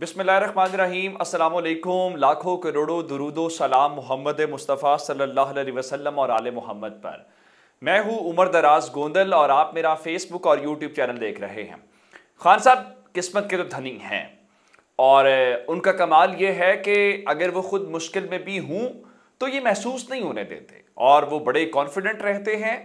बिसमीम असलकुम लाखों करोड़ों दरुदो सलाम मोहम्मद मुस्तफ़ा सल्लल्लाहु अलैहि वसल्लम और आल मोहम्मद पर मैं हूँ उमर दराज गोंदल और आप मेरा फेसबुक और यूट्यूब चैनल देख रहे हैं खान साहब किस्मत के तो धनी हैं और उनका कमाल ये है कि अगर वो खुद मुश्किल में भी हूँ तो ये महसूस नहीं होने देते और वो बड़े कॉन्फिडेंट रहते हैं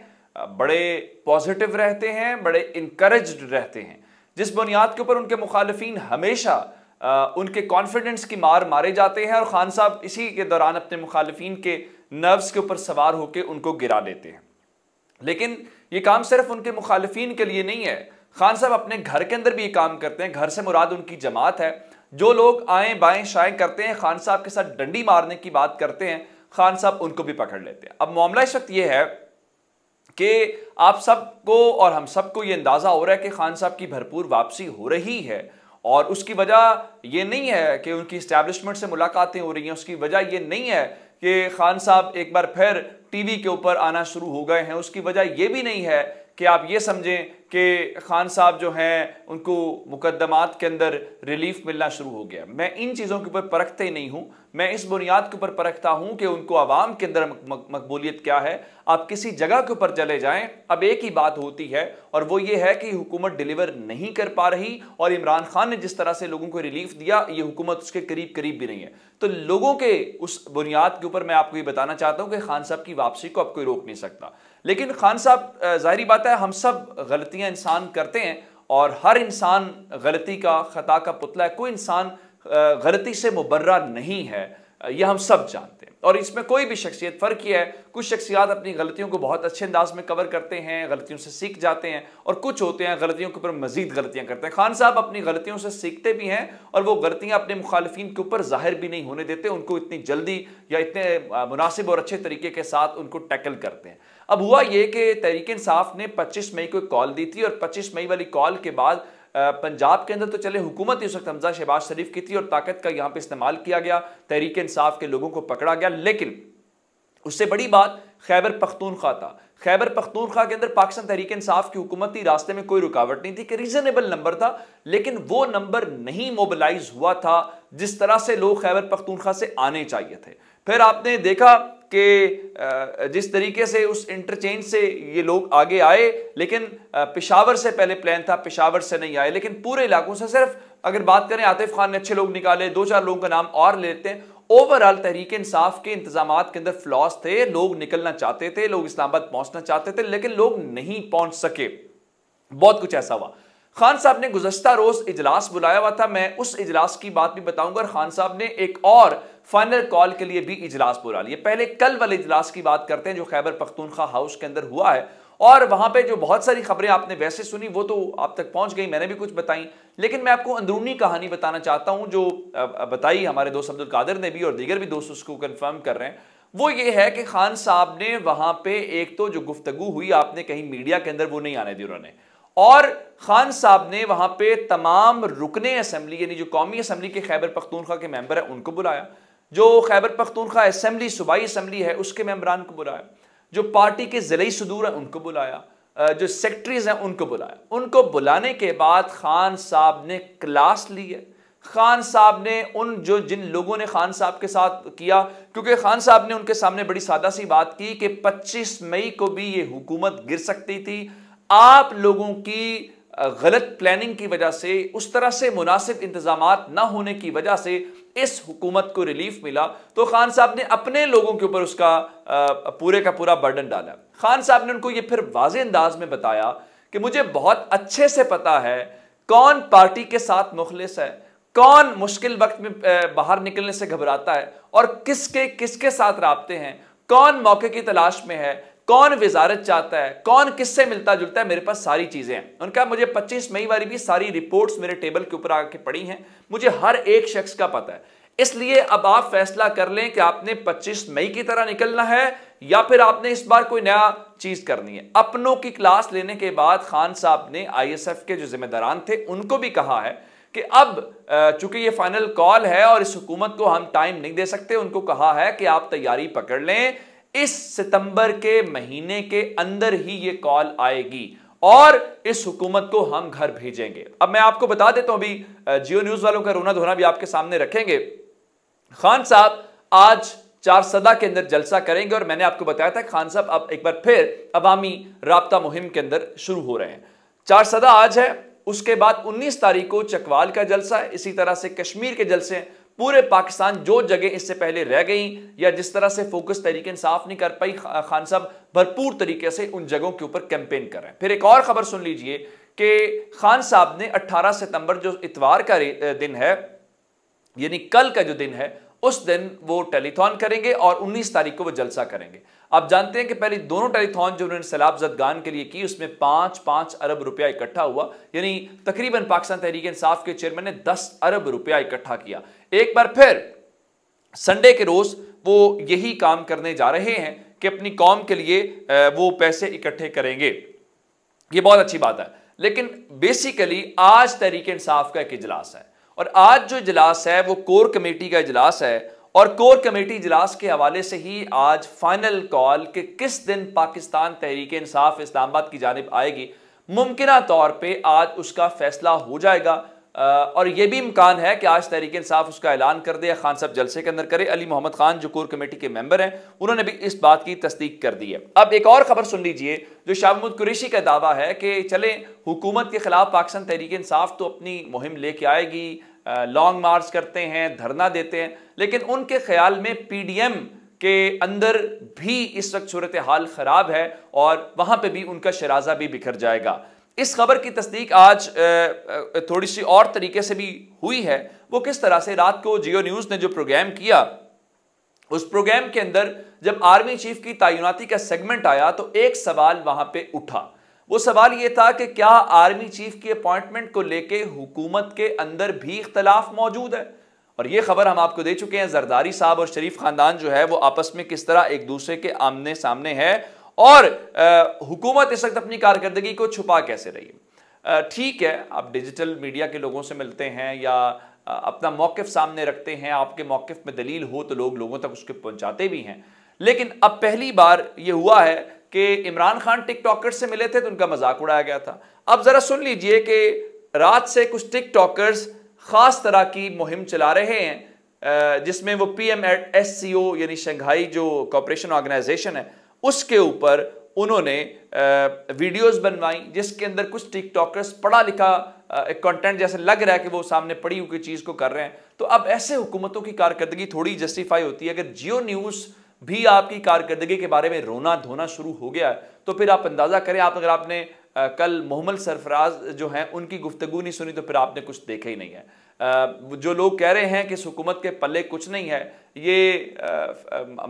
बड़े पॉजिटिव रहते हैं बड़े इनक्रेज रहते हैं जिस बुनियाद के ऊपर उनके मुखालफी हमेशा आ, उनके कॉन्फिडेंस की मार मारे जाते हैं और खान साहब इसी के दौरान अपने मुखालफी के नर्व्स के ऊपर सवार होकर उनको गिरा देते हैं लेकिन ये काम सिर्फ उनके मुखालफी के लिए नहीं है खान साहब अपने घर के अंदर भी ये काम करते हैं घर से मुराद उनकी जमात है जो लोग आए बाएं शाएँ करते हैं खान साहब के साथ डंडी मारने की बात करते हैं खान साहब उनको भी पकड़ लेते हैं अब मामला इस वक्त ये है कि आप सबको और हम सबको ये अंदाज़ा हो रहा है कि खान साहब की भरपूर वापसी हो रही है और उसकी वजह ये नहीं है कि उनकी इस्टेब्लिशमेंट से मुलाकातें हो रही हैं उसकी वजह ये नहीं है कि खान साहब एक बार फिर टीवी के ऊपर आना शुरू हो गए हैं उसकी वजह यह भी नहीं है कि आप ये समझें कि खान साहब जो हैं उनको मुकदमात के अंदर रिलीफ मिलना शुरू हो गया मैं इन चीज़ों के ऊपर परखते ही नहीं हूँ मैं इस बुनियाद के ऊपर परखता हूँ कि उनको आवाम के अंदर मकबूलियत क्या है आप किसी जगह के ऊपर चले जाएं अब एक ही बात होती है और वो ये है कि हुकूमत डिलीवर नहीं कर पा रही और इमरान खान ने जिस तरह से लोगों को रिलीफ दिया ये हुकूमत उसके करीब करीब भी नहीं है तो लोगों के उस बुनियाद के ऊपर मैं आपको ये बताना चाहता हूँ कि खान साहब की वापसी को आप कोई रोक नहीं सकता लेकिन खान साहब जाहरी बात है हम सब गलतियाँ इंसान करते हैं और हर इंसान गलती का ख़ता का पुतला है कोई इंसान गलती से मुबर्रा नहीं है यह हम सब जानते हैं और इसमें कोई भी शख्सियत फ़र्क ही है कुछ शख्सियात अपनी गलतियों को बहुत अच्छे अंदाज में कवर करते हैं गलतियों से सीख जाते हैं और कुछ होते हैं गलतियों के ऊपर मजीद गलतियां करते हैं खान साहब अपनी गलतियों से सीखते भी हैं और वो गलतियां अपने मुखालफी के ऊपर जाहिर भी नहीं होने देते उनको इतनी जल्दी या इतने मुनासिब और अच्छे तरीके के साथ उनको टैकल करते हैं अब हुआ यह कि तहरीक इंसाफ ने 25 मई को एक कॉल दी थी और 25 मई वाली कॉल के बाद पंजाब के अंदर तो चले हुकूमत ही उस वक्त हमजा शहबाज शरीफ की थी और ताकत का यहाँ पे इस्तेमाल किया गया तहरीक इंसाफ के लोगों को पकड़ा गया लेकिन उससे बड़ी बात खैबर पख्तूनख्वा था खैबर पख्तूनख्वा के अंदर पाकिस्तान तहरीक इंसाफ की हुकूमती रास्ते में कोई रुकावट नहीं थी कि रीजनेबल नंबर था लेकिन वो नंबर नहीं मोबिलाइज हुआ था जिस तरह से लोग खैबर पख्तूनख्वा से आने चाहिए थे फिर आपने देखा कि जिस तरीके से उस इंटरचेंज से ये लोग आगे आए लेकिन पिशावर से पहले प्लान था पिशावर से नहीं आए लेकिन पूरे इलाकों से सिर्फ अगर बात करें आतिफ खान ने अच्छे लोग निकाले दो चार लोगों का नाम और लेते हैं ओवरऑल तहरीक इंसाफ के इंतजाम के अंदर फ्लॉस थे लोग निकलना चाहते थे लोग इस्लामाबाद पहुंचना चाहते थे लेकिन लोग नहीं पहुंच सके बहुत कुछ ऐसा हुआ खान साहब ने गुजशत रोज इजलास बुलाया हुआ था मैं उस इजलास की बात भी बताऊंगा और खान साहब ने एक और फाइनल कॉल के लिए भी इजलास बुला लिया पहले कल वाले इजलास की बात करते हैं जो खैबर पख्तूनखा हाउस के अंदर हुआ है और वहां पे जो बहुत सारी खबरें आपने वैसे सुनी वो तो आप तक पहुंच गई मैंने भी कुछ बताई लेकिन मैं आपको अंदरूनी कहानी बताना चाहता हूं जो बताई हमारे दोस्त अब्दुल कादर ने भी और दीगर भी दोस्त उसको कंफर्म कर रहे हैं वो ये है कि खान साहब ने वहां पे एक तो जो गुफ्तगु हुई आपने कहीं मीडिया के अंदर वो नहीं आने दी उन्होंने और खान साहब ने वहां पे तमाम रुकने असम्बली यानी जो कौमी असम्बली के खैबर पख्तूनखा के मेंबर है उनको बुलाया जो खैबर पख्तूनखा असम्बली सूबाई असम्बली है उसके मेम्बरान को बुलाया जो पार्टी के ज़िले सदूर हैं उनको बुलाया जो सेक्रेटरीज हैं उनको बुलाया उनको बुलाने के बाद खान साहब ने क्लास ली है खान साहब ने उन जो जिन लोगों ने खान साहब के साथ किया क्योंकि खान साहब ने उनके सामने बड़ी सादा सी बात की कि 25 मई को भी ये हुकूमत गिर सकती थी आप लोगों की गलत प्लानिंग की वजह से उस तरह से मुनासिब इंतजाम ना होने की वजह से इस हुकूमत को रिलीफ मिला तो खान साहब ने अपने लोगों के ऊपर उसका पूरे का पूरा बर्डन डाला खान साहब ने उनको ये फिर वाज अंदाज में बताया कि मुझे बहुत अच्छे से पता है कौन पार्टी के साथ मुखलिस है कौन मुश्किल वक्त में बाहर निकलने से घबराता है और किसके किसके साथ रबते हैं कौन मौके की तलाश में है कौन वजारत चाहता है कौन किससे मिलता जुलता है मेरे पास सारी चीज़ें हैं उनका मुझे 25 मई वाली भी सारी रिपोर्ट्स मेरे टेबल के ऊपर आके पड़ी हैं मुझे हर एक शख्स का पता है इसलिए अब आप फैसला कर लें कि आपने 25 मई की तरह निकलना है या फिर आपने इस बार कोई नया चीज करनी है अपनों की क्लास लेने के बाद खान साहब ने आईएसएफ के जो जिम्मेदारान थे उनको भी कहा है कि अब चूंकि ये फाइनल कॉल है और इस हुकूमत को हम टाइम नहीं दे सकते उनको कहा है कि आप तैयारी पकड़ लें इस सितंबर के महीने के अंदर ही ये कॉल आएगी और इस हुकूमत को हम घर भेजेंगे अब मैं आपको बता देता हूं अभी जियो न्यूज वालों का रोना धोना भी आपके सामने रखेंगे खान साहब आज चार सदा के अंदर जलसा करेंगे और मैंने आपको बताया था खान साहब अब एक बार फिर अवामी रबता मुहिम के अंदर शुरू हो रहे हैं चार सदा आज है उसके बाद 19 तारीख को चकवाल का जलसा है इसी तरह से कश्मीर के जलसे पूरे पाकिस्तान जो जगह इससे पहले रह गई या जिस तरह से फोकस तरीके इंसाफ नहीं कर पाई खान साहब भरपूर तरीके से उन जगहों के ऊपर कैंपेन कर रहे हैं फिर एक और खबर सुन लीजिए कि खान साहब ने 18 सितंबर जो इतवार का दिन है यानी कल का जो दिन है उस दिन वो टेलीथॉन करेंगे और 19 तारीख को वो जलसा करेंगे आप जानते हैं कि पहले दोनों टेलीथॉन जो उन्होंने सैलाब जदगान के लिए की उसमें पांच पांच अरब रुपया इकट्ठा हुआ यानी तकरीबन पाकिस्तान तहरीक इंसाफ के चेयरमैन ने दस अरब रुपया इकट्ठा किया एक बार फिर संडे के रोज वो यही काम करने जा रहे हैं कि अपनी कौम के लिए वो पैसे इकट्ठे करेंगे ये बहुत अच्छी बात है लेकिन बेसिकली आज तहरीक इंसाफ का एक इजलास है और आज जो इजलास है वो कोर कमेटी का इजलास है और कोर कमेटी इजलास के हवाले से ही आज फाइनल कॉल के किस दिन पाकिस्तान तहरीक इंसाफ इस्लामाबाद की जानब आएगी मुमकिन तौर पर आज उसका फैसला हो जाएगा और ये भी इम्कान है कि आज तहरीक इंसाफ उसका ऐलान कर दे खान साहब जलसे के अंदर करे अली मोहम्मद खान जो कोर कमेटी के मेंबर हैं उन्होंने भी इस बात की तस्दीक कर दी है अब एक और खबर सुन लीजिए जो शाह कुरेशी का दावा है कि चले हुकूमत के खिलाफ पाकिस्तान तहरीक इंसाफ तो अपनी मुहिम लेके आएगी लॉन्ग मार्च करते हैं धरना देते हैं लेकिन उनके ख्याल में पी डी एम के अंदर भी इस वक्त सूरत हाल ख़राब है और वहाँ पर भी उनका शराजा भी बिखर जाएगा इस खबर की तस्दीक आज थोड़ी सी और तरीके से भी हुई है वो किस तरह से रात को जियो न्यूज़ ने जो प्रोग्राम किया उस प्रोग्राम के अंदर जब आर्मी चीफ की तैनाती का सेगमेंट आया तो एक सवाल वहां पे उठा वो सवाल ये था कि क्या आर्मी चीफ की अपॉइंटमेंट को लेके हुकूमत के अंदर भी इख्तलाफ मौजूद है और ये खबर हम आपको दे चुके हैं जरदारी साहब और शरीफ खानदान जो है वो आपस में किस तरह एक दूसरे के आमने सामने है और हुकूमत इस वक्त अपनी कारकर्दगी को छुपा कैसे रही ठीक है आप डिजिटल मीडिया के लोगों से मिलते हैं या अपना मौकफ सामने रखते हैं आपके मौकफ में दलील हो तो लोग लोगों तक उसके पहुंचाते भी हैं लेकिन अब पहली बार ये हुआ है कि इमरान खान टिकटॉकर्स से मिले थे तो उनका मजाक उड़ाया गया था अब ज़रा सुन लीजिए कि रात से कुछ टिकटॉकर्स ख़ास तरह की मुहिम चला रहे हैं जिसमें वो P M S C O यानी शंघाई जो कॉपरेशन ऑर्गेनाइजेशन है उसके ऊपर उन्होंने वीडियोस बनवाई जिसके अंदर कुछ टिकटॉकर्स पढ़ा लिखा एक कंटेंट जैसे लग रहा है कि वो सामने पड़ी हुई चीज़ को कर रहे हैं तो अब ऐसे हुकूमतों की कारकर्दगी थोड़ी जस्टिफाई होती है अगर जियो न्यूज़ भी आपकी कारकर्दगी के बारे में रोना धोना शुरू हो गया है तो फिर आप अंदाज़ा करें आप अगर आपने कल मोहम्मद सरफराज जो हैं उनकी गुफ्तगु नहीं सुनी तो फिर आपने कुछ देखा ही नहीं है जो लोग कह रहे हैं कि हुकूमत के पल्ले कुछ नहीं है ये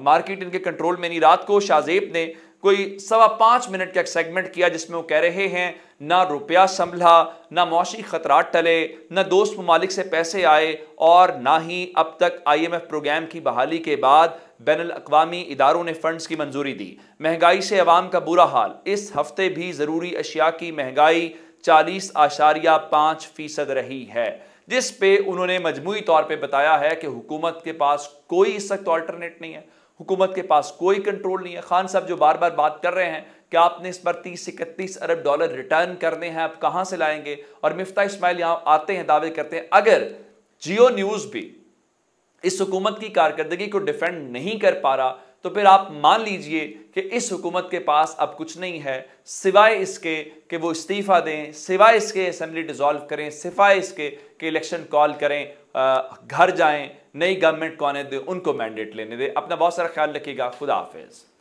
मार्केट इनके कंट्रोल में नहीं रात को शाहजेब ने कोई सवा पाँच मिनट का एक सेगमेंट किया जिसमें वो कह रहे हैं ना रुपया संभला ना मौशी खतरा टले ना दोस्त ममालिक से पैसे आए और ना ही अब तक आईएमएफ प्रोग्राम की बहाली के बाद बैन अवी इदारों ने फंड्स की मंजूरी दी महंगाई से अवाम का बुरा हाल इस हफ्ते भी ज़रूरी अशिया की महंगाई चालीस आशारिया पाँच फीसद रही है जिस पे उन्होंने मजमू तौर पर बताया है कि हुकूमत के पास कोई इस वक्त ऑल्टरनेट नहीं है हुकूमत के पास कोई कंट्रोल नहीं है खान साहब जो बार बार बात कर रहे हैं कि आपने इस पर तीस इकतीस अरब डॉलर रिटर्न करने हैं आप कहाँ से लाएंगे और मिफ्ता इस्माइल यहां आते हैं दावे करते हैं अगर जियो न्यूज़ भी इस हुकूमत की कारकर्दगी को डिफेंड नहीं कर पा रहा तो फिर आप मान लीजिए कि इस हुकूमत के पास अब कुछ नहीं है सिवाय इसके कि वो इस्तीफ़ा दें सिवाय इसके असम्बली डिसॉल्व करें सिवाय इसके कि इलेक्शन कॉल करें घर जाएं नई गवर्नमेंट को आने दें उनको मैंडेट लेने दें अपना बहुत सारा ख्याल रखिएगा खुदा हाफिज़